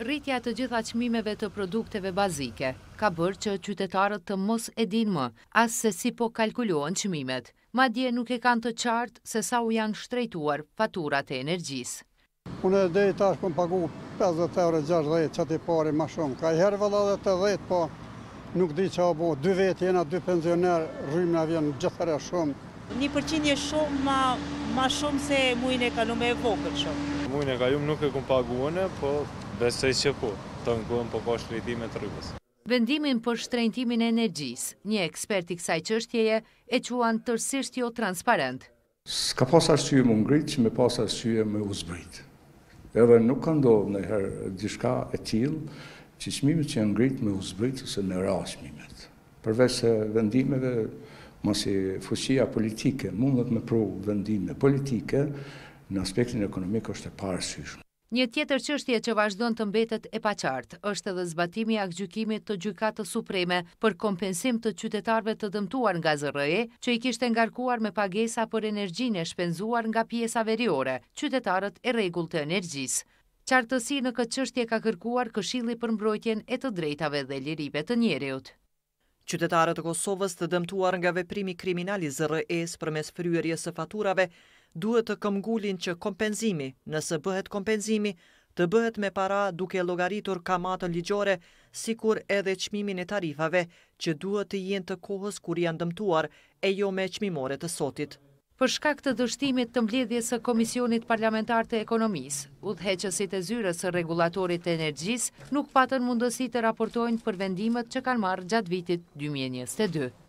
Rritja të gjitha qmimeve të produkteve bazike ka bërë që qytetarët të mos edin më, asë se si po kalkulohen qmimet. Ma dje nuk e kanë të qartë se sa u janë shtrejtuar faturat e energjis. Unë e dhe i tash këmë po pagu 50 euro 60 që ti pari ma shumë. Ka i herë vëlla dhe të dhejtë, po nuk di që a bo. Dë vetë jena, dë penzionerë, rrimë në vjenë gjithëre shumë. Një përqinje shumë ma, shumë se mujnë e kalume e vokët shumë. Mujnë e kalume nuk e këmë paguane, po Besoj që po, të nguhen për po shkretime të rrugës. Vendimin për shtrejtimin e energjis, një ekspert i kësaj qështjeje, e quan tërsisht jo transparent. Ska pas arsye më ngrit që me pas arsye më uzbrit. Edhe nuk ka ndohë në herë gjishka e tilë që shmimit që ngrit më uzbrit ose në ra shmimet. Përveç se vendimeve, mësi fushia politike, mundet me pru vendime politike, në aspektin ekonomik është e parësyshme. Një tjetër qështje që vazhdojnë të mbetet e paqartë, është edhe zbatimi a gjykimit të gjykatës supreme për kompensim të qytetarve të dëmtuar nga zërëje, që i kishtë ngarkuar me pagesa për energjine shpenzuar nga pjesa veriore, qytetarët e regull të energjisë. Qartësi në këtë qështje ka kërkuar këshili për mbrojtjen e të drejtave dhe lirive të njeriut. Qytetarët e Kosovës të dëmtuar nga veprimi kriminalizë rëes për mes fryërje së faturave, duhet të këmgullin që kompenzimi, nëse bëhet kompenzimi, të bëhet me para duke logaritur kamatën ligjore, sikur edhe qmimin e tarifave që duhet të jenë të kohës kur janë dëmtuar e jo me qmimore të sotit për shkak të dështimit të mbledhjes së Komisionit Parlamentar të Ekonomis. Udheqësit e zyrës së regulatorit të energjis nuk patën mundësi të raportojnë për vendimet që kanë marrë gjatë vitit 2022.